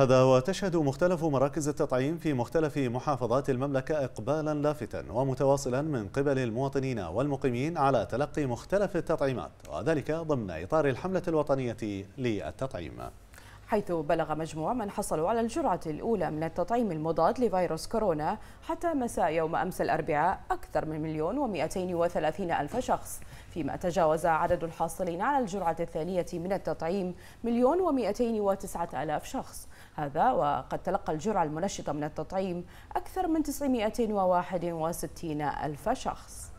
هذا وتشهد مختلف مراكز التطعيم في مختلف محافظات المملكة إقبالا لافتا ومتواصلا من قبل المواطنين والمقيمين على تلقي مختلف التطعيمات وذلك ضمن إطار الحملة الوطنية للتطعيم حيث بلغ مجموع من حصلوا على الجرعة الأولى من التطعيم المضاد لفيروس كورونا حتى مساء يوم أمس الأربعاء أكثر من مليون ومئتين وثلاثين ألف شخص فيما تجاوز عدد الحاصلين على الجرعة الثانية من التطعيم مليون ومئتين وتسعة ألاف شخص هذا وقد تلقى الجرعة المنشطة من التطعيم أكثر من وستين ألف شخص